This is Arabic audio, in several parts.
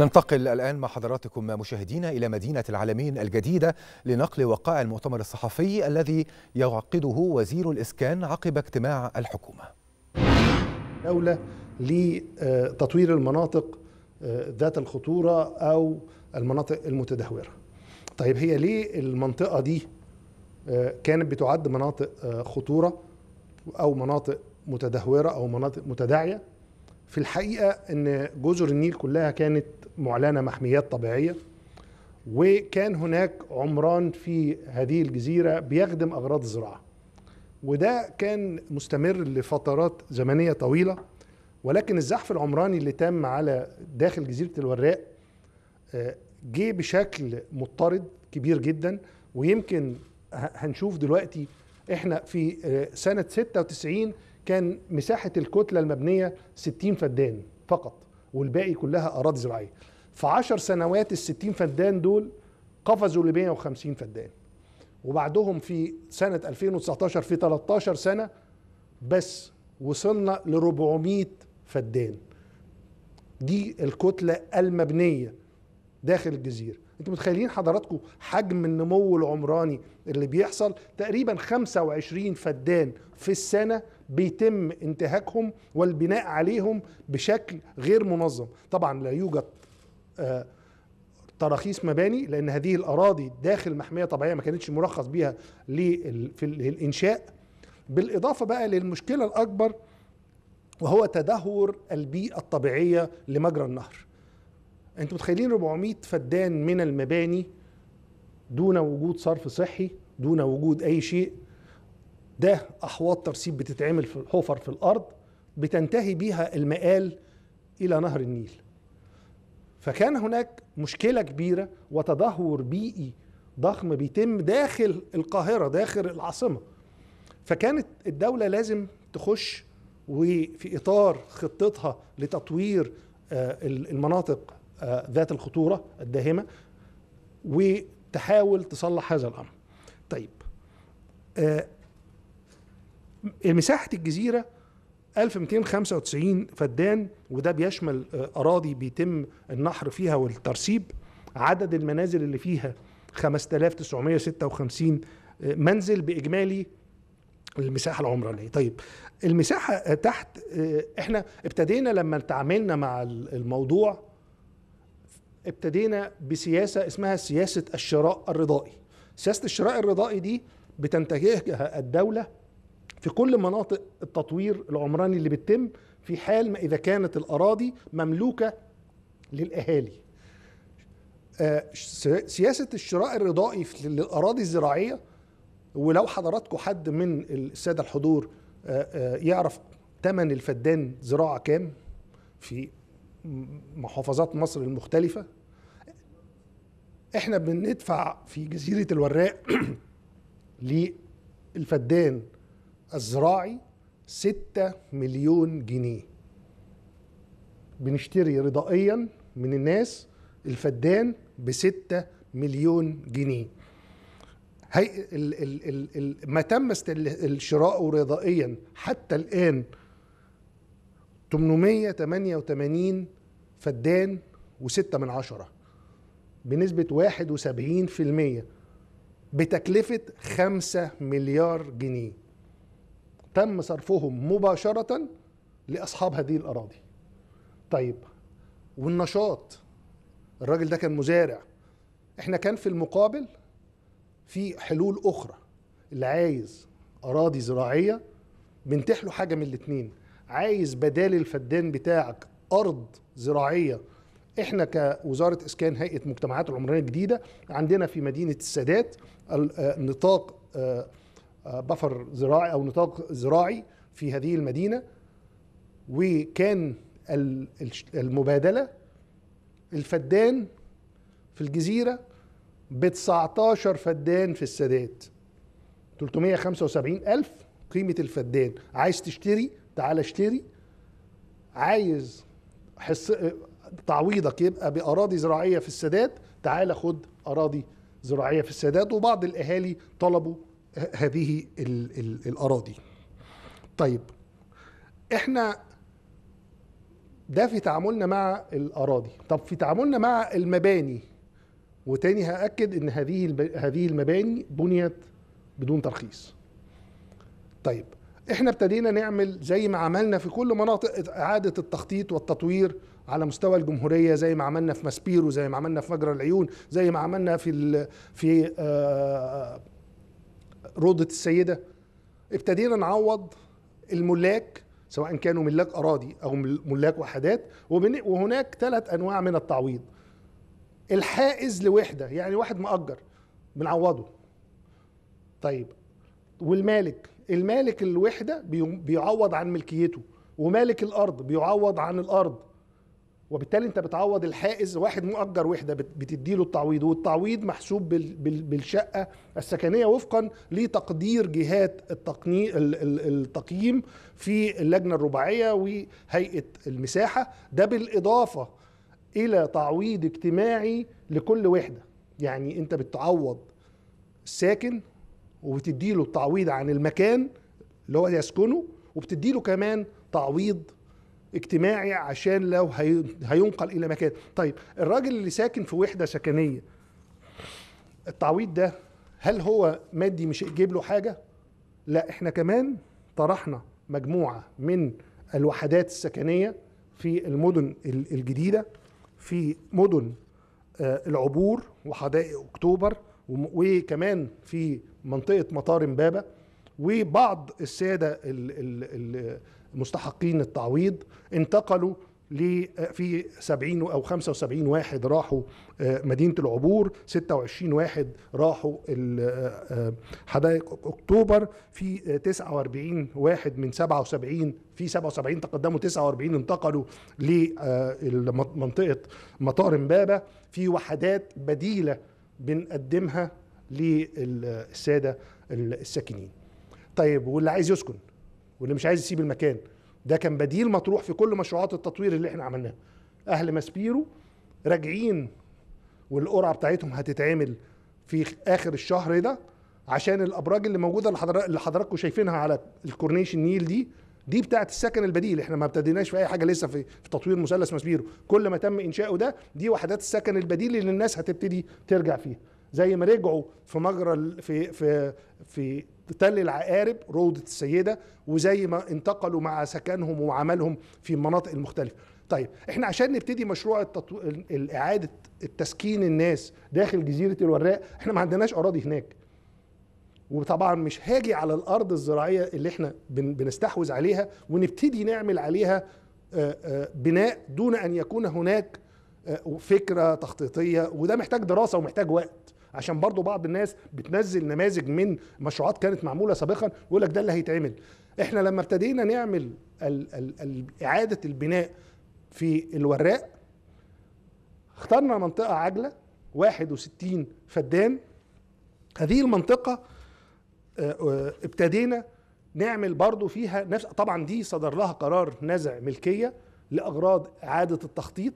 ننتقل الآن مع حضراتكم مشاهدينا إلى مدينة العالمين الجديدة لنقل وقائع المؤتمر الصحفي الذي يعقده وزير الإسكان عقب اجتماع الحكومة دولة لتطوير المناطق آه، ذات الخطورة أو المناطق المتدهورة طيب هي ليه المنطقة دي آه، كانت بتعد مناطق آه، خطورة أو مناطق متدهورة أو مناطق متداعية في الحقيقة أن جزر النيل كلها كانت معلنة محميات طبيعية وكان هناك عمران في هذه الجزيرة بيخدم أغراض الزراعة وده كان مستمر لفترات زمنية طويلة ولكن الزحف العمراني اللي تم على داخل جزيرة الوراق آه، جه بشكل مضطرد كبير جدا ويمكن هنشوف دلوقتي احنا في آه، سنة 96 كان مساحة الكتلة المبنية 60 فدان فقط والباقي كلها أراضي زراعية في 10 سنوات ال 60 فدان دول قفزوا ل 150 فدان وبعدهم في سنة 2019 في 13 سنة بس وصلنا ل 400 فدان دي الكتلة المبنية داخل الجزيرة انتوا متخيلين حضراتكم حجم النمو العمراني اللي بيحصل تقريبا 25 فدان في السنة بيتم انتهاكهم والبناء عليهم بشكل غير منظم طبعا لا يوجد تراخيص مباني لان هذه الاراضي داخل محميه طبيعيه ما كانتش مرخص بيها للانشاء بالاضافه بقى للمشكله الاكبر وهو تدهور البيئه الطبيعيه لمجرى النهر انتوا متخيلين 400 فدان من المباني دون وجود صرف صحي دون وجود اي شيء ده احواض ترسيب بتتعمل في الحفر في الارض بتنتهي بيها المآل الى نهر النيل فكان هناك مشكلة كبيرة وتدهور بيئي ضخم بيتم داخل القاهرة داخل العاصمة فكانت الدولة لازم تخش وفي إطار خطتها لتطوير آه، المناطق آه، ذات الخطورة الداهمة وتحاول تصلح هذا الأمر طيب آه، مساحة الجزيرة 1295 فدان وده بيشمل آه، أراضي بيتم النحر فيها والترسيب عدد المنازل اللي فيها 5956 آه، منزل بإجمالي المساحة العمرانية طيب المساحة آه، تحت احنا ابتدينا لما تعاملنا مع الموضوع ابتدينا بسياسة اسمها سياسة الشراء الرضائي سياسة الشراء الرضائي دي بتنتهجها الدولة في كل مناطق التطوير العمراني اللي بتتم في حال ما إذا كانت الأراضي مملوكة للأهالي آه، سياسة الشراء الرضائي للأراضي الزراعية ولو حضراتكم حد من السادة الحضور آه، آه، يعرف ثمن الفدان زراعة كام في محافظات مصر المختلفة احنا بندفع في جزيرة الوراق للفدان الزراعي 6 مليون جنيه بنشتري رضائيا من الناس الفدان ب 6 مليون جنيه هي ال ال ال ال ما تم شراؤه رضائيا حتى الان 888 فدان وستة من عشرة بنسبة 71% بتكلفة 5 مليار جنيه تم صرفهم مباشرة لأصحاب هذه الأراضي طيب والنشاط الراجل ده كان مزارع احنا كان في المقابل في حلول أخرى اللي عايز أراضي زراعية بنتيح له حاجة من الاتنين عايز بدال الفدان بتاعك أرض زراعية احنا كوزاره اسكان هيئه مجتمعات العمرانيه الجديده عندنا في مدينه السادات آه، نطاق آه، بفر زراعي او نطاق زراعي في هذه المدينه وكان المبادله الفدان في الجزيره ب 19 فدان في السادات 375 ألف قيمة الفدان عايز تشتري تعال اشتري عايز حس تعويضك يبقى بأراضي زراعية في السادات تعال خد أراضي زراعية في السادات وبعض الأهالي طلبوا هذه الـ الـ الاراضي طيب احنا ده في تعاملنا مع الاراضي طب في تعاملنا مع المباني وتاني هاكد ان هذه هذه المباني بنيت بدون ترخيص طيب احنا ابتدينا نعمل زي ما عملنا في كل مناطق اعاده التخطيط والتطوير على مستوى الجمهوريه زي ما عملنا في ماسبيرو زي ما عملنا في مجرى العيون زي ما عملنا في في آه روضه السيده ابتدينا نعوض الملاك سواء كانوا ملاك اراضي او ملاك وحدات وهناك ثلاث انواع من التعويض الحائز لوحده يعني واحد مأجر بنعوضه طيب والمالك المالك الوحده بيعوض عن ملكيته ومالك الارض بيعوض عن الارض وبالتالي انت بتعوض الحائز واحد مؤجر وحده بتدي له التعويض والتعويض محسوب بالشقه السكنيه وفقا لتقدير جهات التقني التقييم في اللجنه الرباعيه وهيئه المساحه ده بالاضافه الى تعويض اجتماعي لكل وحده يعني انت بتعوض الساكن له التعويض عن المكان اللي هو يسكنه وبتدي له كمان تعويض اجتماعي عشان لو هينقل الى مكان طيب الراجل اللي ساكن في وحده سكنيه التعويض ده هل هو مادي مش يجيب له حاجه لا احنا كمان طرحنا مجموعه من الوحدات السكنيه في المدن الجديده في مدن آه، العبور وحدائق اكتوبر وكمان في منطقه مطار امبابه وبعض الساده مستحقين التعويض انتقلوا في 70 او 75 واحد راحوا آه، مدينه العبور 26 واحد راحوا آه، آه، حدائق اكتوبر في 49 واحد من 77 في 77 تقدموا 49 انتقلوا لمنطقه مطار امبابه في وحدات بديله بنقدمها للساده الساكنين طيب واللي عايز يسكن واللي مش عايز يسيب المكان ده كان بديل مطروح في كل مشروعات التطوير اللي احنا عملناها اهل ماسبيرو راجعين والقرعه بتاعتهم هتتعمل في اخر الشهر ده عشان الابراج اللي موجوده اللي, حضر... حضراتكم شايفينها على الكورنيش النيل دي دي بتاعه السكن البديل احنا ما ابتديناش في اي حاجه لسه في, في تطوير مثلث ماسبيرو كل ما تم انشاؤه ده دي وحدات السكن البديل اللي الناس هتبتدي ترجع فيها زي ما رجعوا في مجرى في في في تل العقارب روضة السيدة وزي ما انتقلوا مع سكنهم وعملهم في المناطق المختلفة طيب احنا عشان نبتدي مشروع التطو... اعاده التسكين الناس داخل جزيره الوراق احنا ما عندناش اراضي هناك وطبعا مش هاجي على الارض الزراعيه اللي احنا بن... بنستحوذ عليها ونبتدي نعمل عليها بناء دون ان يكون هناك فكره تخطيطيه وده محتاج دراسه ومحتاج وقت عشان برضو بعض الناس بتنزل نماذج من مشروعات كانت معموله سابقا ويقول لك ده اللي هيتعمل احنا لما ابتدينا نعمل اعاده البناء في الوراق اخترنا منطقه عجله 61 فدان هذه المنطقه آه، آه، ابتدينا نعمل برضو فيها نفس طبعا دي صدر لها قرار نزع ملكيه لاغراض اعاده التخطيط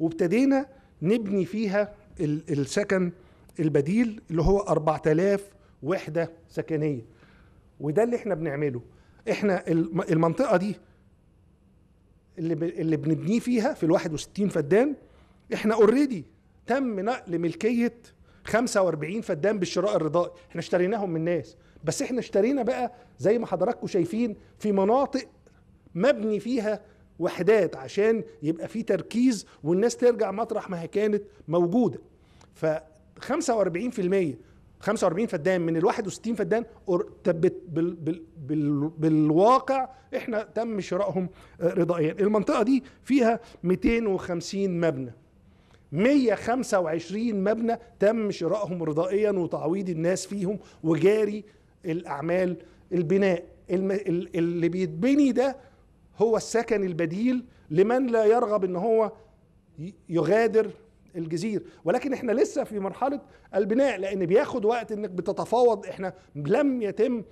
وابتدينا نبني فيها السكن البديل اللي هو 4000 وحده سكنيه وده اللي احنا بنعمله احنا المنطقه دي اللي اللي بنبنيه فيها في ال 61 فدان احنا اوريدي تم نقل ملكيه 45 فدان بالشراء الرضائي احنا اشتريناهم من الناس بس احنا اشترينا بقى زي ما حضراتكم شايفين في مناطق مبني فيها وحدات عشان يبقى في تركيز والناس ترجع مطرح ما هي كانت موجوده ف 45% 45 فدان من ال 61 فدان بالواقع احنا تم شرائهم آه، رضائيا المنطقه دي فيها 250 مبنى 125 مبنى تم شرائهم رضائيا وتعويض الناس فيهم وجاري الاعمال البناء اللي بيتبني ده هو السكن البديل لمن لا يرغب ان هو يغادر الجزير ولكن احنا لسه في مرحله البناء لان بياخد وقت انك بتتفاوض احنا لم يتم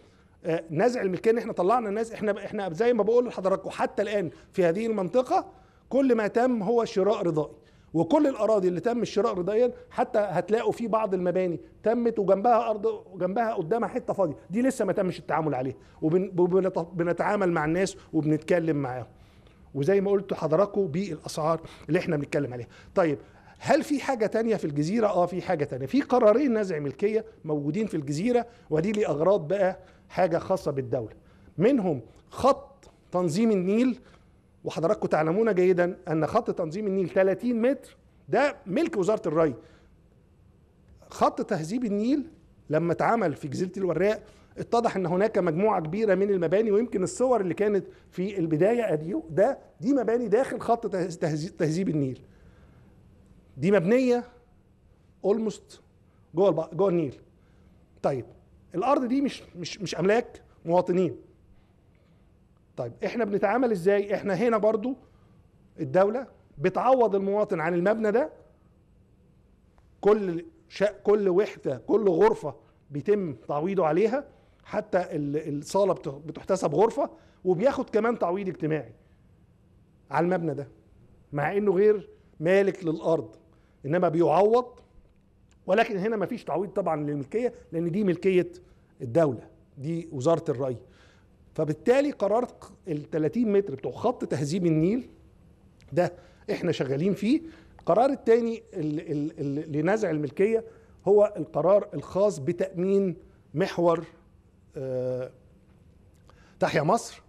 آه، نزع الملكيه ان احنا طلعنا الناس احنا احنا زي ما بقول لحضراتكم حتى الان في هذه المنطقه كل ما تم هو شراء رضائي وكل الاراضي اللي تم الشراء رضائيا حتى هتلاقوا في بعض المباني تمت وجنبها ارض جنبها قدامها حته فاضيه دي لسه ما تمش التعامل عليها وبنتعامل مع الناس وبنتكلم معاهم وزي ما قلت لحضراتكم بالاسعار اللي احنا بنتكلم عليها طيب هل في حاجه تانية في الجزيره اه في حاجه تانية في قرارين نزع ملكيه موجودين في الجزيره ودي لاغراض بقى حاجه خاصه بالدوله منهم خط تنظيم النيل وحضراتكم تعلمون جيدا ان خط تنظيم النيل 30 متر ده ملك وزاره الري خط تهذيب النيل لما اتعمل في جزيره الوراق اتضح ان هناك مجموعه كبيره من المباني ويمكن الصور اللي كانت في البدايه اديو ده دي مباني داخل خط تهذيب النيل دي مبنيه اولموست جوه جوه النيل طيب الارض دي مش مش مش املاك مواطنين طيب احنا بنتعامل ازاي احنا هنا برضو الدوله بتعوض المواطن عن المبنى ده كل شا... كل وحده كل غرفه بيتم تعويضه عليها حتى الصاله بتحتسب غرفه وبياخد كمان تعويض اجتماعي على المبنى ده مع انه غير مالك للارض انما بيعوض ولكن هنا ما فيش تعويض طبعا للملكيه لان دي ملكيه الدوله دي وزاره الري فبالتالي قرار ال 30 متر بتوع خط تهذيب النيل ده احنا شغالين فيه القرار الثاني لنزع الملكيه هو القرار الخاص بتامين محور أه تحيا مصر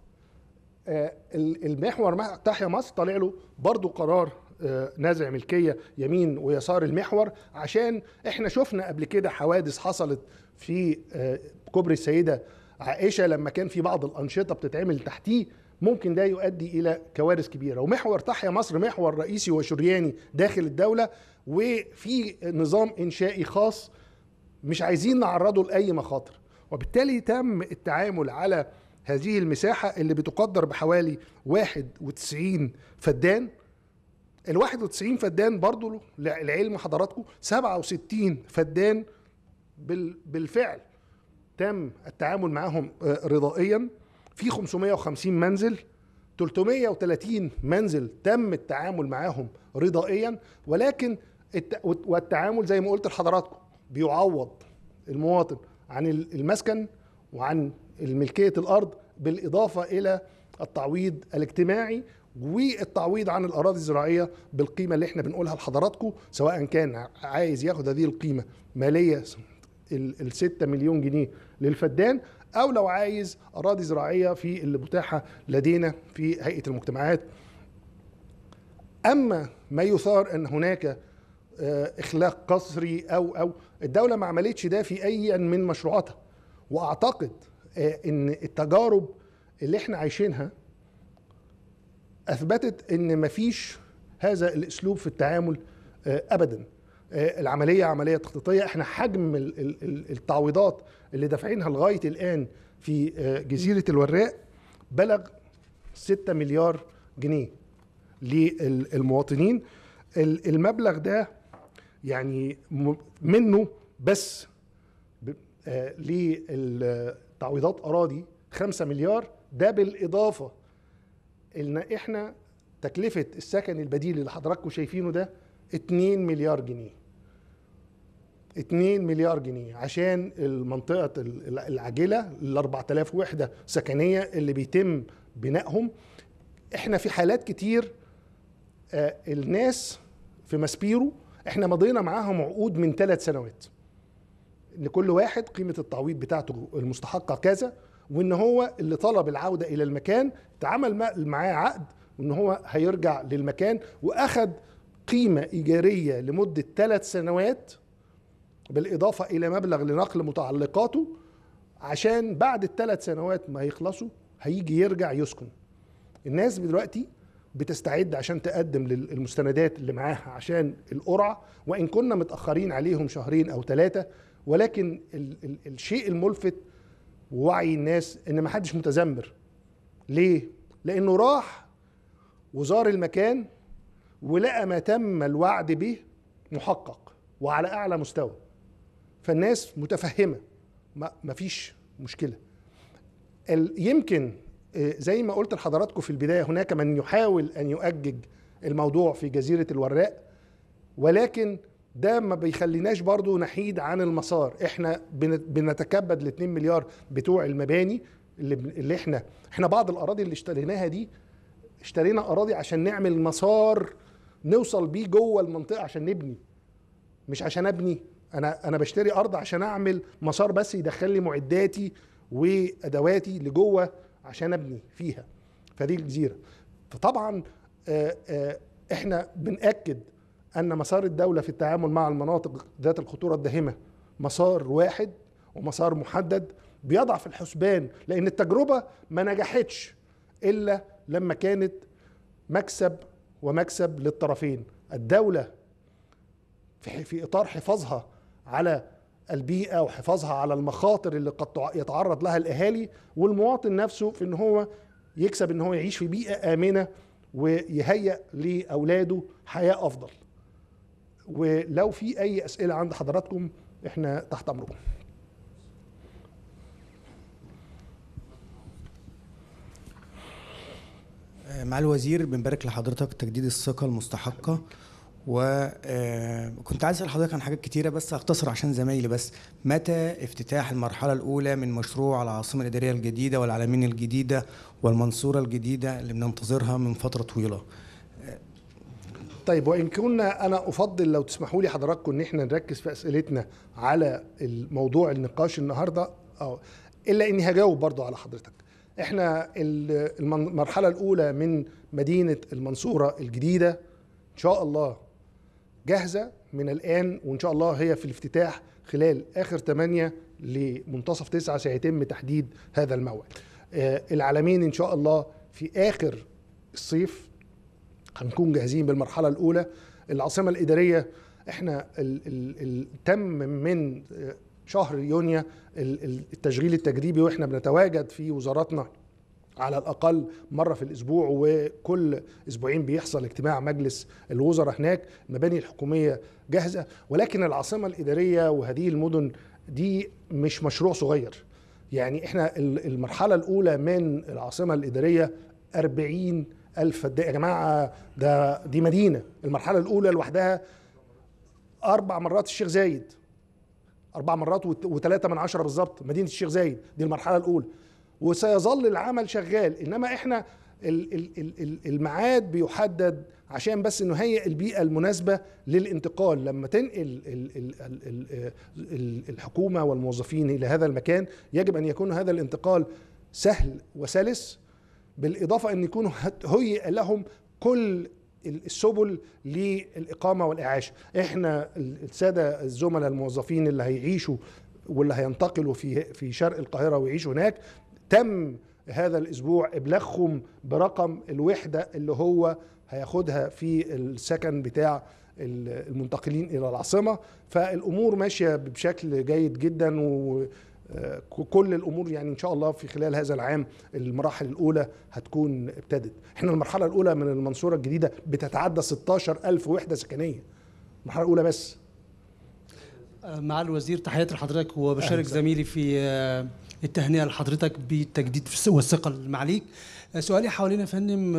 أه المحور تحيا مصر طالع له برضه قرار آه، نازع ملكيه يمين ويسار المحور عشان احنا شفنا قبل كده حوادث حصلت في آه، كوبري السيده عائشه لما كان في بعض الانشطه بتتعمل تحتيه ممكن ده يؤدي الى كوارث كبيره ومحور تحيا مصر محور رئيسي وشرياني داخل الدوله وفي نظام انشائي خاص مش عايزين نعرضه لاي مخاطر وبالتالي تم التعامل على هذه المساحه اللي بتقدر بحوالي 91 فدان ال 91 فدان برضه لعلم حضراتكم 67 فدان بالفعل تم التعامل معاهم آه، رضائيا في 550 منزل 330 منزل تم التعامل معاهم رضائيا ولكن والتعامل زي ما قلت لحضراتكم بيعوض المواطن عن المسكن وعن ملكيه الارض بالاضافه الى التعويض الاجتماعي والتعويض عن الاراضي الزراعيه بالقيمه اللي احنا بنقولها لحضراتكم سواء كان عايز ياخد هذه القيمه ماليه ال 6 مليون جنيه للفدان او لو عايز اراضي زراعيه في اللي متاحه لدينا في هيئه المجتمعات اما ما يثار ان هناك آه، اخلاق قصري او او الدوله ما عملتش ده في اي من مشروعاتها واعتقد آه، ان التجارب اللي احنا عايشينها اثبتت ان مفيش هذا الاسلوب في التعامل آه، ابدا آه، العمليه عمليه تخطيطيه احنا حجم التعويضات اللي دافعينها لغايه الان في آه، جزيره الوراق بلغ 6 مليار جنيه للمواطنين المبلغ ده يعني منه بس للتعويضات اراضي 5 مليار ده بالاضافه ان احنا تكلفه السكن البديل اللي حضراتكم شايفينه ده 2 مليار جنيه 2 مليار جنيه عشان المنطقه العاجله ال 4000 وحده سكنيه اللي بيتم بنائهم احنا في حالات كتير آه، الناس في ماسبيرو احنا مضينا معاهم عقود من ثلاث سنوات لكل واحد قيمه التعويض بتاعته المستحقه كذا وان هو اللي طلب العوده الى المكان اتعمل معاه عقد وان هو هيرجع للمكان واخد قيمه ايجاريه لمده ثلاث سنوات بالاضافه الى مبلغ لنقل متعلقاته عشان بعد الثلاث سنوات ما يخلصوا هيجي يرجع يسكن الناس دلوقتي بتستعد عشان تقدم للمستندات اللي معاها عشان القرعه وان كنا متاخرين عليهم شهرين او ثلاثه ولكن الشيء الملفت ووعي الناس ان ما حدش متذمر ليه لانه راح وزار المكان ولقى ما تم الوعد به محقق وعلى اعلى مستوى فالناس متفهمه ما فيش مشكله يمكن آه، زي ما قلت لحضراتكم في البدايه هناك من يحاول ان يؤجج الموضوع في جزيره الوراق ولكن ده ما بيخليناش برضو نحيد عن المسار احنا بنتكبد ال 2 مليار بتوع المباني اللي, اللي احنا احنا بعض الاراضي اللي اشتريناها دي اشترينا اراضي عشان نعمل مسار نوصل بيه جوه المنطقه عشان نبني مش عشان ابني انا انا بشتري ارض عشان اعمل مسار بس يدخل لي معداتي وادواتي لجوه عشان ابني فيها فدي الجزيره فطبعا آه، آه، احنا بناكد ان مسار الدوله في التعامل مع المناطق ذات الخطوره الداهمه مسار واحد ومسار محدد بيضع في الحسبان لان التجربه ما نجحتش الا لما كانت مكسب ومكسب للطرفين الدوله في اطار حفاظها على البيئه وحفاظها على المخاطر اللي قد يتعرض لها الاهالي والمواطن نفسه في ان هو يكسب ان هو يعيش في بيئه امنه ويهيأ لاولاده حياه افضل ولو في اي اسئله عند حضراتكم احنا تحت امركم آه، مع الوزير بنبارك لحضرتك تجديد الثقة المستحقة وكنت آه، عايز اسال حضرتك عن حاجات كتيره بس هختصر عشان زمايلي بس متى افتتاح المرحله الاولى من مشروع العاصمه الاداريه الجديده والعلمين الجديده والمنصوره الجديده اللي بننتظرها من فتره طويله طيب وان كنا انا افضل لو تسمحوا لي حضراتكم ان احنا نركز في اسئلتنا على الموضوع النقاش النهارده اه الا اني هجاوب برضه على حضرتك احنا المرحله الاولى من مدينه المنصوره الجديده ان شاء الله جاهزه من الان وان شاء الله هي في الافتتاح خلال اخر 8 لمنتصف 9 سيتم تحديد هذا الموعد آه، العالمين ان شاء الله في اخر الصيف هنكون جاهزين بالمرحله الاولى العاصمه الاداريه احنا الـ الـ الـ تم من شهر يونيو التشغيل التجريبي واحنا بنتواجد في وزاراتنا على الاقل مره في الاسبوع وكل اسبوعين بيحصل اجتماع مجلس الوزراء هناك المباني الحكوميه جاهزه ولكن العاصمه الاداريه وهذه المدن دي مش مشروع صغير يعني احنا المرحله الاولى من العاصمه الاداريه 40 ألف يا جماعة ده دي مدينة المرحلة الأولى لوحدها أربع مرات الشيخ زايد أربع مرات وثلاثة من عشرة بالظبط مدينة الشيخ زايد دي المرحلة الأولى وسيظل العمل شغال إنما إحنا الميعاد بيحدد عشان بس نهيئ البيئه المناسبه للانتقال لما تنقل الحكومه والموظفين الى هذا المكان يجب ان يكون هذا الانتقال سهل وسلس بالإضافة أن يكونوا هيئ لهم كل السبل للإقامة والإعاشة إحنا السادة الزملاء الموظفين اللي هيعيشوا واللي هينتقلوا في في شرق القاهرة ويعيشوا هناك تم هذا الأسبوع إبلاغهم برقم الوحدة اللي هو هياخدها في السكن بتاع المنتقلين إلى العاصمة فالأمور ماشية بشكل جيد جدا و آه، كل الامور يعني ان شاء الله في خلال هذا العام المراحل الاولى هتكون ابتدت احنا المرحله الاولى من المنصوره الجديده بتتعدى 16000 وحده سكنيه المرحله الاولى بس آه، مع الوزير تحياتي لحضرتك وبشارك زميلي في آه، التهنئه لحضرتك بالتجديد والثقه المعليك سؤالي حوالين يا فندم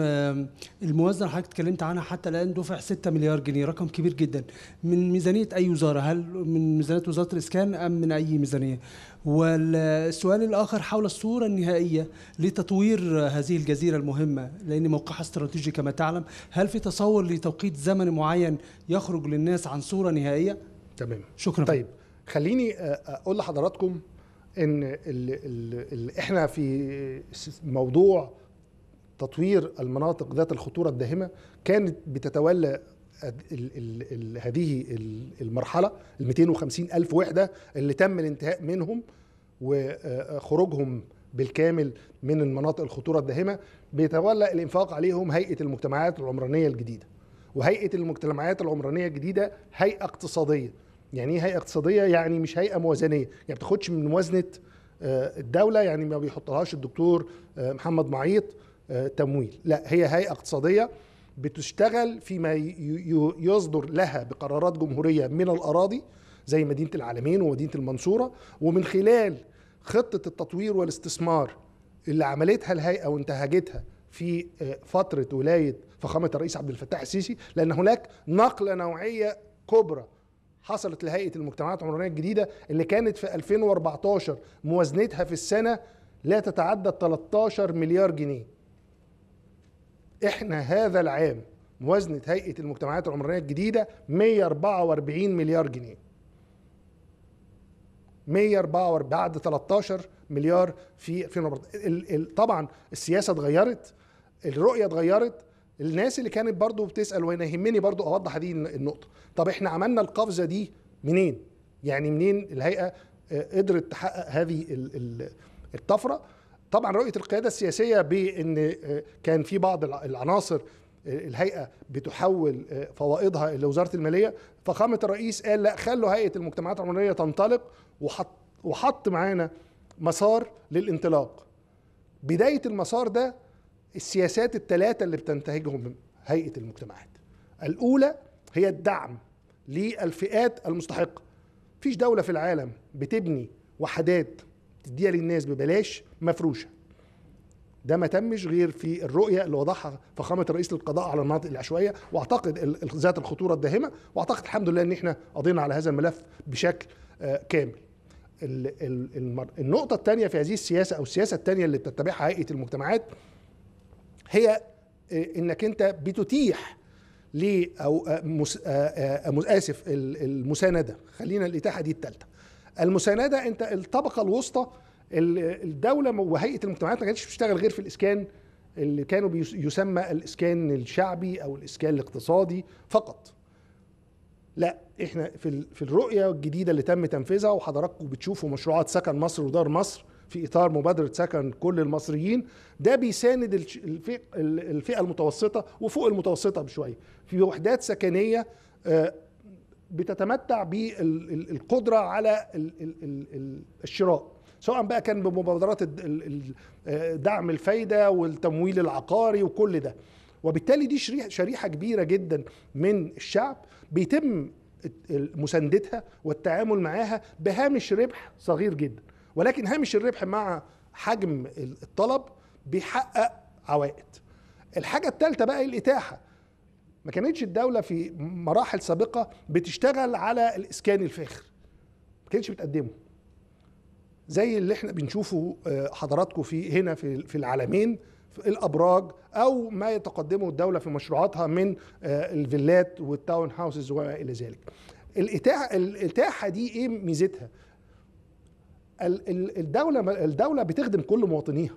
الموازنه اللي حضرتك اتكلمت عنها حتى الان دفع 6 مليار جنيه رقم كبير جدا من ميزانيه اي وزاره هل من ميزانيه وزاره الاسكان ام من اي ميزانيه والسؤال الاخر حول الصوره النهائيه لتطوير هذه الجزيره المهمه لان موقعها استراتيجي كما تعلم هل في تصور لتوقيت زمن معين يخرج للناس عن صوره نهائيه تمام شكرا طيب خليني آه، اقول لحضراتكم ان الـ الـ الـ احنا في موضوع تطوير المناطق ذات الخطوره الداهمه كانت بتتولى هذه المرحله ال 250 الف وحده اللي تم الانتهاء منهم وخروجهم بالكامل من المناطق الخطوره الداهمه بيتولى الانفاق عليهم هيئه المجتمعات العمرانيه الجديده وهيئه المجتمعات العمرانيه الجديده هيئه اقتصاديه يعني ايه هيئه اقتصاديه يعني مش هيئه موازنيه يعني ما بتاخدش من موازنه آه، الدوله يعني ما بيحطهاش الدكتور آه، محمد معيط تمويل لا هي هيئة اقتصادية بتشتغل فيما يصدر لها بقرارات جمهورية من الأراضي زي مدينة العالمين ومدينة المنصورة ومن خلال خطة التطوير والاستثمار اللي عملتها الهيئة وانتهجتها في آه، فترة ولاية فخامة الرئيس عبد الفتاح السيسي لأن هناك نقلة نوعية كبرى حصلت لهيئة المجتمعات العمرانية الجديدة اللي كانت في 2014 موازنتها في السنة لا تتعدى 13 مليار جنيه احنا هذا العام موازنة هيئة المجتمعات العمرانية الجديدة 144 مليار جنيه 144 بعد 13 مليار في 2014 طبعا السياسة اتغيرت الرؤية اتغيرت الناس اللي كانت برضو بتسأل وانا يهمني برضو اوضح هذه النقطة طب احنا عملنا القفزة دي منين يعني منين الهيئة آه، قدرت تحقق هذه الطفرة طبعا رؤيه القياده السياسيه بان آه، كان في بعض العناصر آه، الهيئه بتحول آه، فوائدها لوزاره الماليه فخامه الرئيس قال لا خلوا هيئه المجتمعات العمرانيه تنطلق وحط وحط معانا مسار للانطلاق بدايه المسار ده السياسات الثلاثه اللي بتنتهجهم هيئه المجتمعات الاولى هي الدعم للفئات المستحقه مفيش دوله في العالم بتبني وحدات تديها للناس ببلاش مفروشه ده ما تمش غير في الرؤيه اللي وضعها فخامه الرئيس للقضاء على المناطق العشوائيه واعتقد ذات الخطوره الداهمه واعتقد الحمد لله ان احنا قضينا على هذا الملف بشكل آه، كامل النقطة الثانية في هذه السياسة أو السياسة الثانية اللي بتتبعها هيئة المجتمعات هي آه، إنك أنت بتتيح لي أو آسف آه، المساندة خلينا الإتاحة دي الثالثة المسانده انت الطبقه الوسطى الدوله وهيئه المجتمعات ما كانتش بتشتغل غير في الاسكان اللي كانوا يسمى الاسكان الشعبي او الاسكان الاقتصادي فقط لا احنا في في الرؤيه الجديده اللي تم تنفيذها وحضراتكم بتشوفوا مشروعات سكن مصر ودار مصر في اطار مبادره سكن كل المصريين ده بيساند الفئه المتوسطه وفوق المتوسطه بشويه في وحدات سكنيه آه، بتتمتع بالقدره على الشراء سواء بقى كان بمبادرات دعم الفايده والتمويل العقاري وكل ده وبالتالي دي شريحه كبيره جدا من الشعب بيتم مساندتها والتعامل معاها بهامش ربح صغير جدا ولكن هامش الربح مع حجم الطلب بيحقق عوائد الحاجه الثالثه بقى الاتاحه ما كانتش الدوله في مراحل سابقه بتشتغل على الاسكان الفاخر ما كانتش بتقدمه زي اللي احنا بنشوفه آه، حضراتكم في هنا في في العالمين في الابراج او ما يتقدمه الدوله في مشروعاتها من آه، الفيلات والتاون هاوسز وما الى ذلك الاتاحه الاتاحه دي ايه ميزتها الدوله الدوله بتخدم كل مواطنيها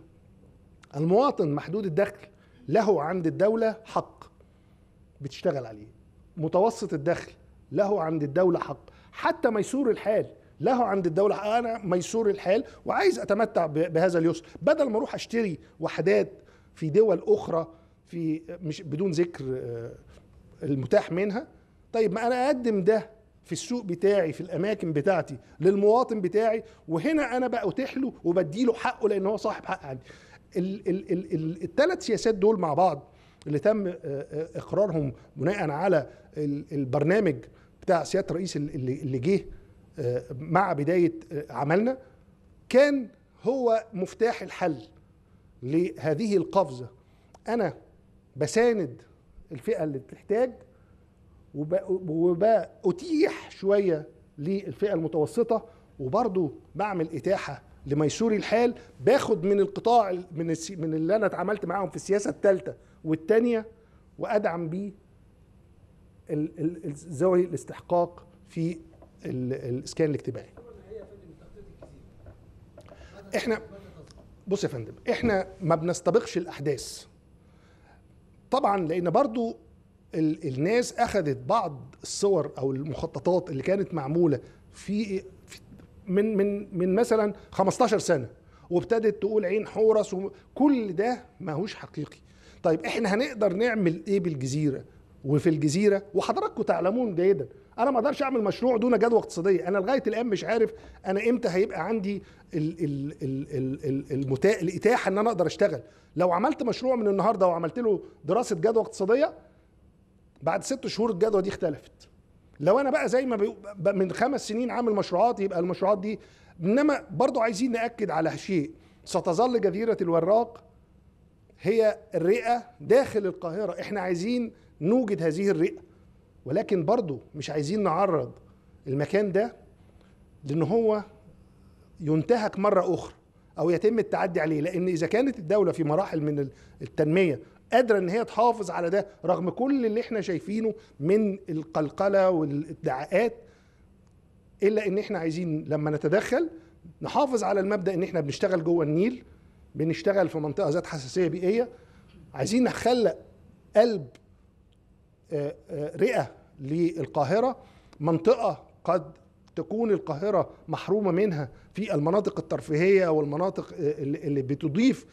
المواطن محدود الدخل له عند الدوله حق بتشتغل عليه متوسط الدخل له عند الدولة حق حتى ميسور الحال له عند الدولة حق أنا ميسور الحال وعايز أتمتع بهذا اليسر بدل ما أروح أشتري وحدات في دول أخرى في مش بدون ذكر آه، المتاح منها طيب ما أنا أقدم ده في السوق بتاعي في الاماكن بتاعتي للمواطن بتاعي وهنا انا أتيح له وبدي له حقه لان هو صاحب حق عندي الثلاث سياسات دول مع بعض اللي تم آه، آه، اقرارهم بناء على البرنامج بتاع سياده الرئيس اللي جه آه، مع بدايه عملنا كان هو مفتاح الحل لهذه القفزه انا بساند الفئه اللي بتحتاج وبأتيح شويه للفئه المتوسطه وبرضه بعمل اتاحه لميسوري الحال باخد من القطاع من من اللي انا اتعاملت معاهم في السياسه الثالثه والتانية وادعم بيه ذوي الاستحقاق في الاسكان الاجتماعي احنا بص يا فندم احنا ما بنستبقش الاحداث طبعا لان برضو الناس اخذت بعض الصور او المخططات اللي كانت معموله في, في من من من مثلا 15 سنه وابتدت تقول عين حورس وكل ده ماهوش حقيقي طيب احنا هنقدر نعمل ايه بالجزيره وفي الجزيره وحضراتكم تعلمون جيدا انا ما اقدرش اعمل مشروع دون جدوى اقتصاديه انا لغايه الان مش عارف انا امتى هيبقى عندي المتا... الاتاحه ان انا اقدر اشتغل لو عملت مشروع من النهارده وعملت له دراسه جدوى اقتصاديه بعد ست شهور الجدوى دي اختلفت لو انا بقى زي ما بي... من خمس سنين عامل مشروعات يبقى المشروعات دي انما برضو عايزين ناكد على شيء ستظل جزيره الوراق هي الرئة داخل القاهرة احنا عايزين نوجد هذه الرئة ولكن برضو مش عايزين نعرض المكان ده لان هو ينتهك مرة أخرى أو يتم التعدي عليه لأن إذا كانت الدولة في مراحل من التنمية قادرة إن هي تحافظ على ده رغم كل اللي احنا شايفينه من القلقلة والادعاءات إلا إن احنا عايزين لما نتدخل نحافظ على المبدأ إن احنا بنشتغل جوه النيل بنشتغل في منطقه ذات حساسيه بيئيه عايزين نخلق قلب آه، آه، رئه للقاهره منطقه قد تكون القاهرة محرومة منها في المناطق الترفيهية والمناطق آه، اللي بتضيف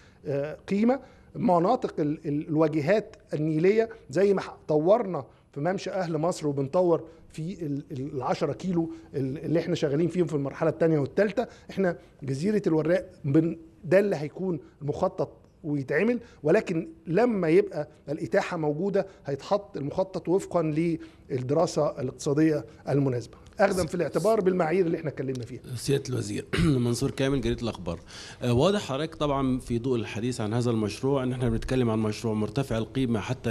قيمة مناطق الواجهات النيلية زي ما طورنا في ممشى أهل مصر وبنطور في 10 كيلو اللي احنا شغالين فيهم في المرحلة الثانية والثالثة احنا جزيرة الوراق ده اللي هيكون المخطط ويتعمل ولكن لما يبقى الاتاحه موجوده هيتحط المخطط وفقا للدراسه الاقتصاديه المناسبه اخذا في الاعتبار بالمعايير اللي احنا اتكلمنا فيها. سياده الوزير منصور كامل جريده الاخبار. آه، واضح حضرتك طبعا في ضوء الحديث عن هذا المشروع ان احنا بنتكلم عن مشروع مرتفع القيمه حتى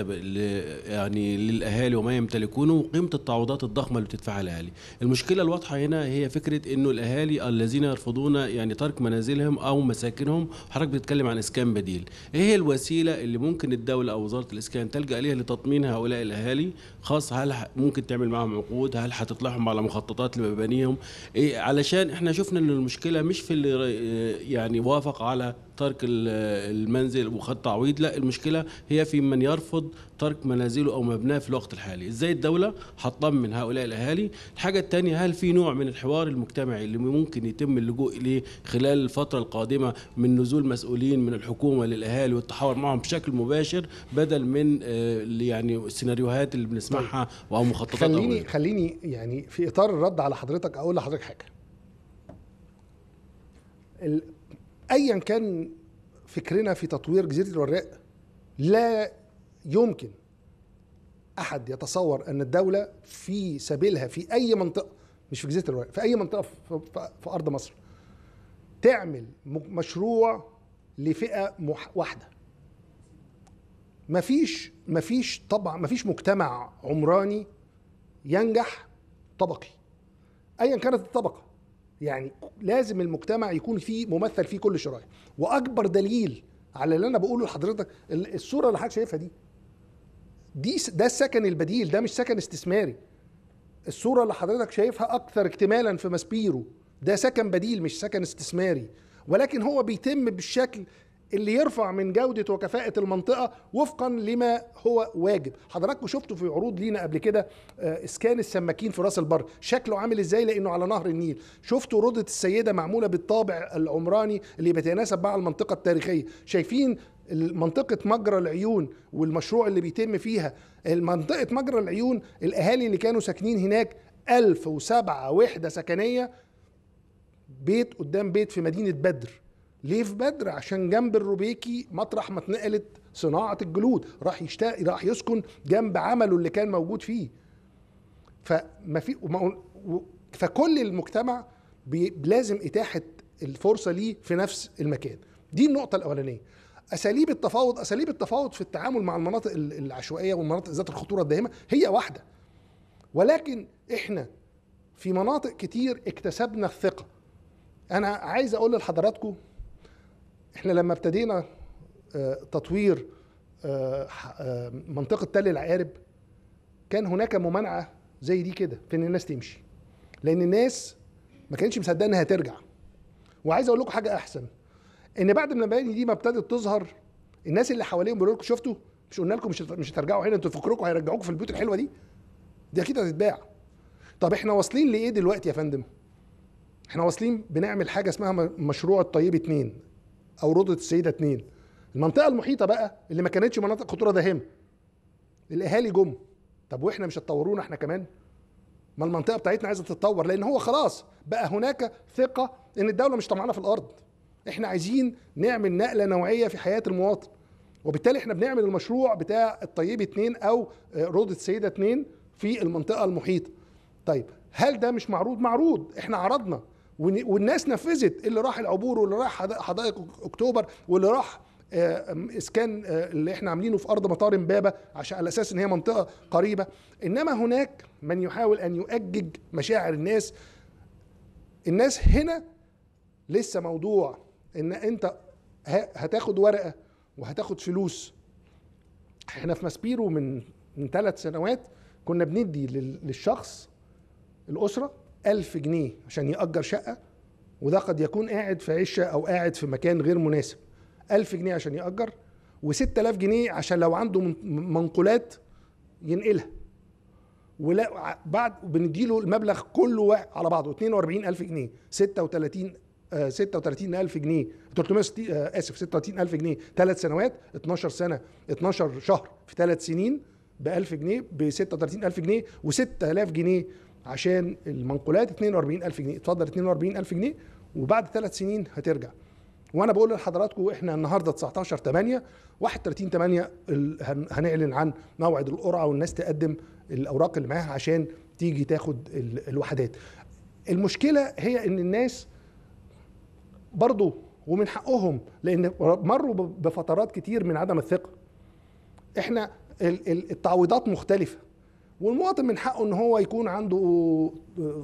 يعني للاهالي وما يمتلكونه وقيمه التعويضات الضخمه اللي بتدفعها الاهالي. المشكله الواضحه هنا هي فكره انه الاهالي الذين يرفضون يعني ترك منازلهم او مساكنهم حضرتك بتتكلم عن اسكان بديل. ايه هي الوسيله اللي ممكن الدوله او وزاره الاسكان تلجا اليها لتطمين هؤلاء الاهالي خاص هل ممكن تعمل معهم عقود هل هتطلعهم على مخططات لمبانيهم إيه علشان احنا شفنا ان المشكله مش في اللي يعني وافق على ترك المنزل وخد تعويض لا المشكله هي في من يرفض ترك منازله او مبناه في الوقت الحالي ازاي الدوله هتطمن هؤلاء الاهالي الحاجه الثانيه هل في نوع من الحوار المجتمعي اللي ممكن يتم اللجوء اليه خلال الفتره القادمه من نزول مسؤولين من الحكومه للاهالي والتحاور معهم بشكل مباشر بدل من آه، يعني السيناريوهات اللي بنسمعها طيب، او مخططات خليني أولي. خليني يعني في اطار الرد على حضرتك اقول لحضرتك حاجه ايا كان فكرنا في تطوير جزيره الوراق لا يمكن احد يتصور ان الدوله في سبيلها في اي منطقه مش في جزيره الوراق في اي منطقه في, في ارض مصر تعمل مشروع لفئه واحده مفيش مفيش طبع مفيش مجتمع عمراني ينجح طبقي ايا كانت الطبقه يعني لازم المجتمع يكون فيه ممثل فيه كل شرايح واكبر دليل على اللي انا بقوله لحضرتك الصوره اللي حضرتك شايفها دي دي ده السكن البديل ده مش سكن استثماري الصوره اللي حضرتك شايفها اكثر اكتمالا في ماسبيرو ده سكن بديل مش سكن استثماري ولكن هو بيتم بالشكل اللي يرفع من جودة وكفاءة المنطقة وفقا لما هو واجب حضراتكم شفتوا في عروض لينا قبل كده آه، اسكان السماكين في راس البر شكله عامل ازاي لانه على نهر النيل شفتوا روضة السيدة معمولة بالطابع العمراني اللي بيتناسب مع المنطقة التاريخية شايفين منطقة مجرى العيون والمشروع اللي بيتم فيها منطقة مجرى العيون الأهالي اللي كانوا ساكنين هناك 1007 وحدة سكنية بيت قدام بيت في مدينة بدر ليه في بدر عشان جنب الروبيكي مطرح ما اتنقلت صناعه الجلود راح يشتاق راح يسكن جنب عمله اللي كان موجود فيه فما في فكل المجتمع لازم اتاحه الفرصه ليه في نفس المكان دي النقطه الاولانيه اساليب التفاوض اساليب التفاوض في التعامل مع المناطق العشوائيه والمناطق ذات الخطوره الداهمه هي واحده ولكن احنا في مناطق كتير اكتسبنا الثقه انا عايز اقول لحضراتكم احنا لما ابتدينا آه، تطوير آه، آه، منطقه تل العقارب كان هناك ممانعه زي دي كده في ان الناس تمشي لان الناس ما كانتش مصدقه انها ترجع وعايز اقول لكم حاجه احسن ان بعد ما المباني دي ما ابتدت تظهر الناس اللي حواليهم بيقولوا لكم شفتوا مش قلنا لكم مش مش هترجعوا هنا انتوا فكركم هيرجعوكم في البيوت الحلوه دي دي اكيد هتتباع طب احنا واصلين لايه دلوقتي يا فندم احنا واصلين بنعمل حاجه اسمها مشروع الطيب اتنين او روضه السيده اثنين المنطقه المحيطه بقى اللي ما كانتش مناطق خطوره داهمه الاهالي جم طب واحنا مش هتطورونا احنا كمان ما المنطقه بتاعتنا عايزه تتطور لان هو خلاص بقى هناك ثقه ان الدوله مش طمعانه في الارض احنا عايزين نعمل نقله نوعيه في حياه المواطن وبالتالي احنا بنعمل المشروع بتاع الطيب اتنين او روضه السيده اتنين في المنطقه المحيطه طيب هل ده مش معروض معروض احنا عرضنا والناس نفذت اللي راح العبور واللي راح حدائق اكتوبر واللي راح آه، اسكان آه، اللي احنا عاملينه في ارض مطار امبابه عشان على اساس ان هي منطقه قريبه انما هناك من يحاول ان يؤجج مشاعر الناس الناس هنا لسه موضوع ان انت هتاخد ورقه وهتاخد فلوس احنا في ماسبيرو من من ثلاث سنوات كنا بندي للشخص الاسره ألف جنيه عشان يأجر شقة وده قد يكون قاعد في عشة أو قاعد في مكان غير مناسب ألف جنيه عشان يأجر و6000 جنيه عشان لو عنده منقولات ينقلها ولا بعد بنديله المبلغ كله على بعضه 42000 جنيه 36 36 36000 جنيه 360 آه، آسف اسف 36000 جنيه ثلاث سنوات 12 سنه 12 شهر في ثلاث سنين ب 1000 جنيه ب 36000 جنيه و6000 جنيه عشان المنقولات 42000 جنيه اتفضل 42000 جنيه وبعد ثلاث سنين هترجع وانا بقول لحضراتكم احنا النهارده 19 8 31 8 هنعلن عن موعد القرعه والناس تقدم الاوراق اللي معاها عشان تيجي تاخد الوحدات المشكله هي ان الناس برضو ومن حقهم لان مروا بفترات كتير من عدم الثقه احنا التعويضات مختلفه والمواطن من حقه ان هو يكون عنده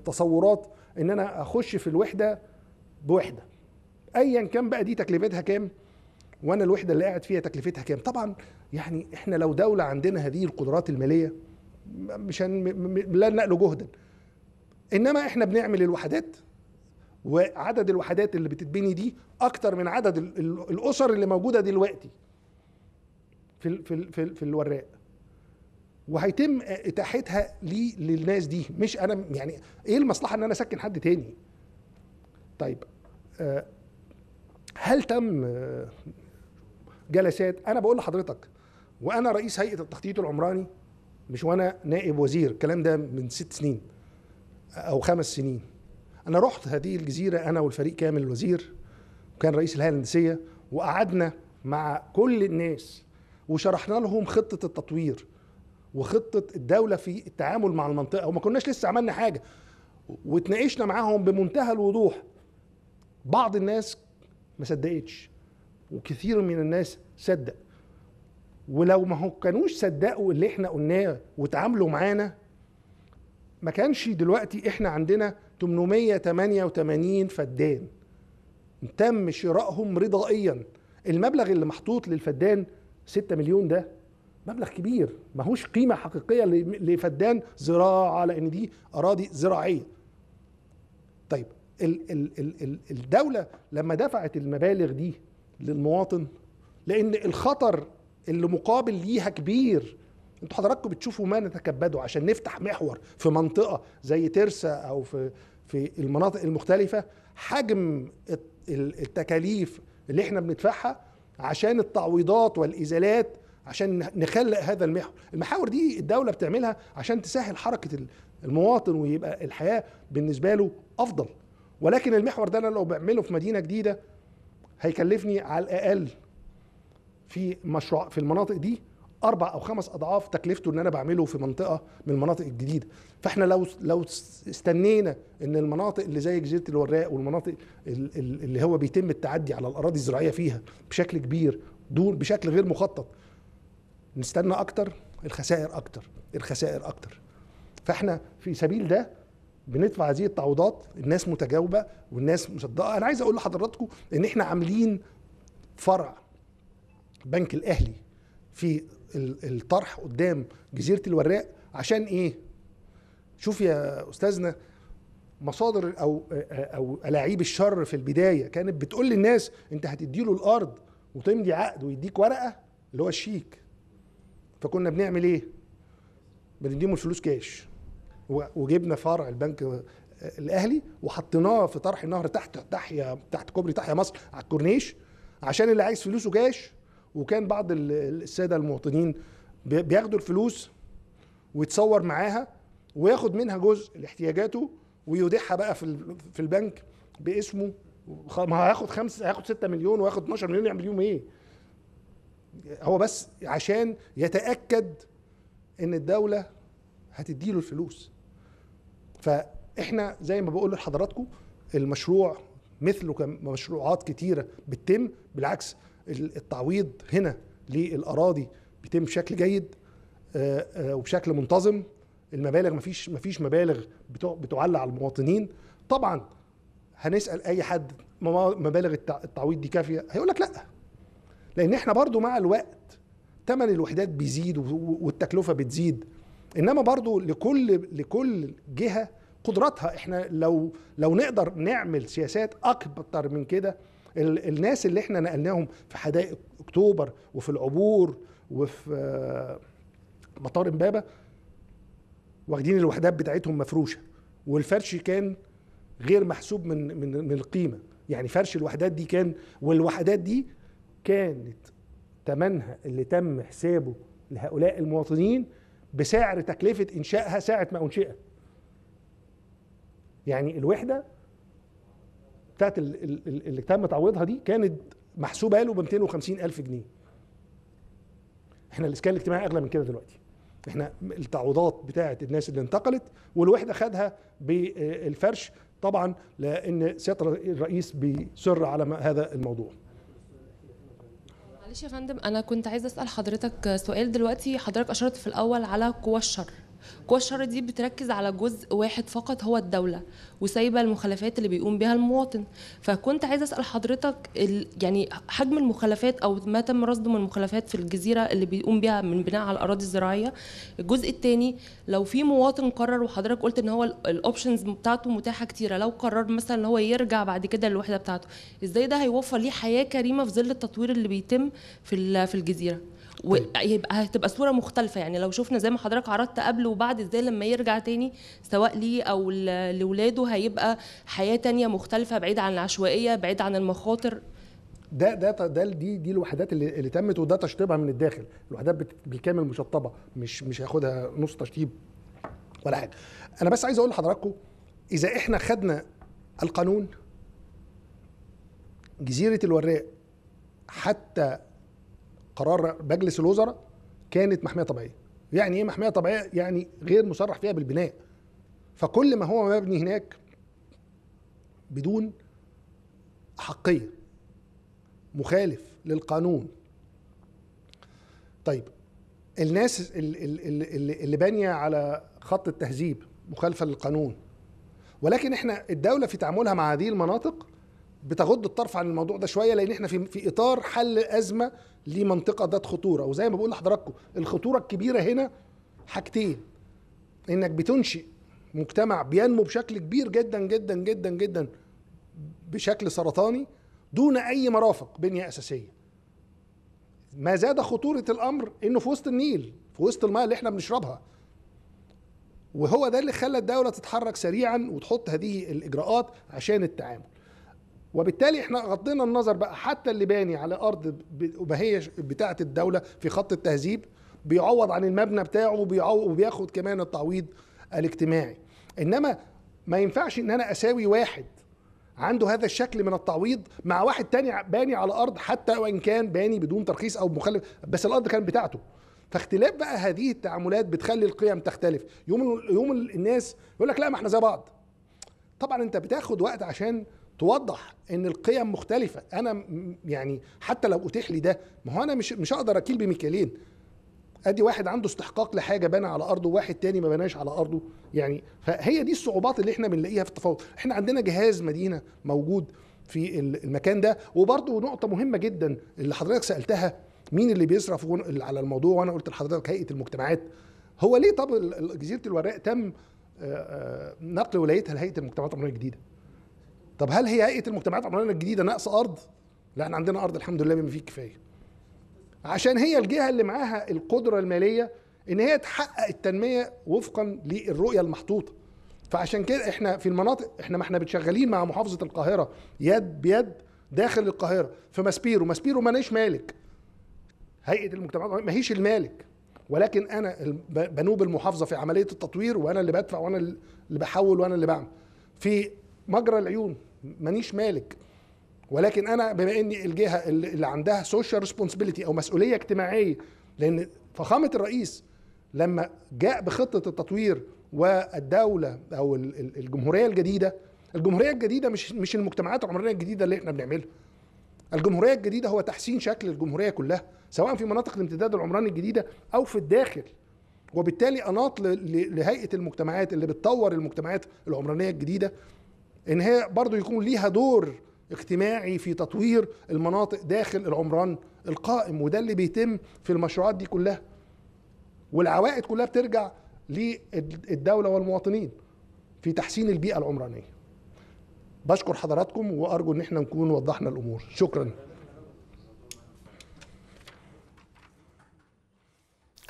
تصورات ان انا اخش في الوحده بوحده ايا كان بقى دي تكلفتها كام وانا الوحده اللي قاعد فيها تكلفتها كام طبعا يعني احنا لو دوله عندنا هذه القدرات الماليه مش هن... لا نقل جهدا انما احنا بنعمل الوحدات وعدد الوحدات اللي بتتبني دي اكتر من عدد الاسر اللي موجوده دلوقتي في في في, في الوراق وهيتم اتاحتها للناس دي مش انا يعني ايه المصلحه ان انا اسكن حد تاني طيب آه، هل تم جلسات انا بقول لحضرتك وانا رئيس هيئه التخطيط العمراني مش وانا نائب وزير الكلام ده من ست سنين او خمس سنين انا رحت هذه الجزيره انا والفريق كامل الوزير وكان رئيس الهيئه الهندسيه وقعدنا مع كل الناس وشرحنا لهم خطه التطوير وخطه الدوله في التعامل مع المنطقه وما كناش لسه عملنا حاجه واتناقشنا معاهم بمنتهى الوضوح بعض الناس ما صدقتش وكثير من الناس صدق ولو ما كانوش صدقوا اللي احنا قلناه وتعاملوا معانا ما كانش دلوقتي احنا عندنا 888 فدان تم شرائهم رضائيا المبلغ اللي محطوط للفدان 6 مليون ده مبلغ كبير ماهوش قيمه حقيقيه لفدان زراعه لان دي اراضي زراعيه طيب ال ال ال ال الدوله لما دفعت المبالغ دي للمواطن لان الخطر اللي مقابل ليها كبير انتوا حضراتكم بتشوفوا ما نتكبده عشان نفتح محور في منطقه زي ترسا او في في المناطق المختلفه حجم التكاليف اللي احنا بندفعها عشان التعويضات والازالات عشان نخلق هذا المحور المحاور دي الدولة بتعملها عشان تسهل حركة المواطن ويبقى الحياة بالنسبة له أفضل ولكن المحور ده أنا لو بعمله في مدينة جديدة هيكلفني على الأقل في مشروع في المناطق دي اربع او خمس اضعاف تكلفته ان انا بعمله في منطقه من المناطق الجديده فاحنا لو لو استنينا ان المناطق اللي زي جزيره الوراق والمناطق اللي هو بيتم التعدي على الاراضي الزراعيه فيها بشكل كبير دون بشكل غير مخطط نستنى اكتر الخسائر اكتر الخسائر اكتر فاحنا في سبيل ده بندفع هذه التعويضات الناس متجاوبه والناس مصدقه انا عايز اقول لحضراتكم ان احنا عاملين فرع بنك الاهلي في الطرح قدام جزيره الوراق عشان ايه شوف يا استاذنا مصادر او او الاعيب الشر في البدايه كانت بتقول للناس انت هتدي له الارض وتمضي عقد ويديك ورقه اللي هو الشيك فكنا بنعمل ايه بنديهم الفلوس كاش وجبنا فرع البنك آه، الاهلي وحطيناه في طرح النهر تحت تحيا تحت كوبري تحيا مصر على الكورنيش عشان اللي عايز فلوسه كاش وكان بعض الساده المواطنين بياخدوا الفلوس ويتصور معاها وياخد منها جزء لاحتياجاته ويودعها بقى في في البنك باسمه ما هياخد خمسه هياخد 6 مليون وياخد 12 مليون يعمل بيهم ايه؟ هو بس عشان يتاكد ان الدوله هتديله الفلوس فاحنا زي ما بقول لحضراتكم المشروع مثله كمشروعات كتيره بتتم بالعكس التعويض هنا للاراضي بيتم بشكل جيد آه، آه، وبشكل منتظم المبالغ مفيش مفيش مبالغ بتعلى على المواطنين طبعا هنسال اي حد مبالغ التعويض دي كافيه هيقول لك لا لان احنا برضو مع الوقت ثمن الوحدات بيزيد والتكلفه بتزيد انما برضو لكل لكل جهه قدراتها احنا لو لو نقدر نعمل سياسات اكتر من كده الناس اللي احنا نقلناهم في حدائق اكتوبر وفي العبور وفي آه، مطار امبابه واخدين الوحدات بتاعتهم مفروشه والفرش كان غير محسوب من من من القيمه يعني فرش الوحدات دي كان والوحدات دي كانت ثمنها اللي تم حسابه لهؤلاء المواطنين بسعر تكلفة إنشائها ساعة ما أنشئت يعني الوحدة بتاعت اللي تم تعويضها دي كانت محسوبة له ب 250 ألف جنيه احنا الإسكان الاجتماعي أغلى من كده دلوقتي احنا التعويضات بتاعه الناس اللي انتقلت والوحده خدها بالفرش طبعا لان سياده الرئيس بيصر على هذا الموضوع معلش يا فندم انا كنت عايزه اسال حضرتك سؤال دلوقتي حضرتك اشرت في الاول على قوى الشر قوى الشر دي بتركز على جزء واحد فقط هو الدولة وسايبة المخالفات اللي بيقوم بها المواطن فكنت عايزة أسأل حضرتك يعني حجم المخالفات أو ما تم رصده من المخالفات في الجزيرة اللي بيقوم بها من بناء على الأراضي الزراعية الجزء الثاني لو في مواطن قرر وحضرتك قلت إن هو الأوبشنز بتاعته متاحة كتيرة لو قرر مثلا إن هو يرجع بعد كده للوحدة بتاعته إزاي ده هيوفر ليه حياة كريمة في ظل التطوير اللي بيتم في في الجزيرة ويبقى هتبقى صوره مختلفه يعني لو شفنا زي ما حضرتك عرضت قبل وبعد ازاي لما يرجع تاني سواء ليه او لاولاده هيبقى حياه تانية مختلفه بعيد عن العشوائيه بعيد عن المخاطر ده ده ده دي دي الوحدات اللي, اللي تمت وده تشطيبها من الداخل الوحدات بالكامل مشطبه مش مش هياخدها نص تشطيب ولا حاجه انا بس عايز اقول لحضراتكم اذا احنا خدنا القانون جزيره الوراق حتى قرار مجلس الوزراء كانت محميه طبيعيه يعني ايه محميه طبيعيه يعني غير مصرح فيها بالبناء فكل ما هو مبني هناك بدون حقيه مخالف للقانون طيب الناس اللي, اللي, اللي بانيه على خط التهذيب مخالفه للقانون ولكن احنا الدوله في تعاملها مع هذه المناطق بتغض الطرف عن الموضوع ده شويه لان احنا في في اطار حل ازمه لمنطقه ذات خطوره وزي ما بقول لحضراتكم الخطوره الكبيره هنا حاجتين انك بتنشئ مجتمع بينمو بشكل كبير جدا جدا جدا جدا بشكل سرطاني دون اي مرافق بنيه اساسيه ما زاد خطوره الامر انه في وسط النيل في وسط الماء اللي احنا بنشربها وهو ده اللي خلى الدوله تتحرك سريعا وتحط هذه الاجراءات عشان التعامل وبالتالي احنا غضينا النظر بقى حتى اللي باني على ارض وبهية بتاعه الدوله في خط التهذيب بيعوض عن المبنى بتاعه وبياخد كمان التعويض الاجتماعي انما ما ينفعش ان انا اساوي واحد عنده هذا الشكل من التعويض مع واحد تاني باني على ارض حتى وان كان باني بدون ترخيص او مخلف بس الارض كانت بتاعته فاختلاف بقى هذه التعاملات بتخلي القيم تختلف يوم يوم الناس يقول لك لا ما احنا زي بعض طبعا انت بتاخد وقت عشان توضح ان القيم مختلفه انا يعني حتى لو اتيح لي ده ما هو انا مش مش هقدر اكيل بمكيالين ادي واحد عنده استحقاق لحاجه بنى على ارضه وواحد تاني ما بناش على ارضه يعني فهي دي الصعوبات اللي احنا بنلاقيها في التفاوض احنا عندنا جهاز مدينه موجود في المكان ده وبرده نقطه مهمه جدا اللي حضرتك سالتها مين اللي بيصرف على الموضوع وانا قلت لحضرتك هيئه المجتمعات هو ليه طب جزيره الوراق تم نقل ولايتها لهيئه المجتمعات العمرانيه الجديده طب هل هي هيئه المجتمعات العمرانيه الجديده ناقص ارض؟ لا احنا عندنا ارض الحمد لله بما فيه الكفايه. عشان هي الجهه اللي معاها القدره الماليه ان هي تحقق التنميه وفقا للرؤيه المحطوطه. فعشان كده احنا في المناطق احنا ما احنا بتشغلين مع محافظه القاهره يد بيد داخل القاهره في ماسبيرو، ماسبيرو ماناش مالك. هيئه المجتمعات ما هيش المالك ولكن انا بنوب المحافظه في عمليه التطوير وانا اللي بدفع وانا اللي بحول وانا اللي بعمل. في مجرى العيون مانيش مالك ولكن انا بما اني الجهه اللي عندها سوشيال ريسبونسبيلتي او مسؤوليه اجتماعيه لان فخامه الرئيس لما جاء بخطه التطوير والدوله او الجمهوريه الجديده الجمهوريه الجديده مش مش المجتمعات العمرانيه الجديده اللي احنا بنعملها الجمهوريه الجديده هو تحسين شكل الجمهوريه كلها سواء في مناطق الامتداد العمراني الجديده او في الداخل وبالتالي اناط لهيئه المجتمعات اللي بتطور المجتمعات العمرانيه الجديده ان هي برضو يكون ليها دور اجتماعي في تطوير المناطق داخل العمران القائم وده اللي بيتم في المشروعات دي كلها والعوائد كلها بترجع للدولة والمواطنين في تحسين البيئة العمرانية بشكر حضراتكم وأرجو أن احنا نكون وضحنا الأمور شكراً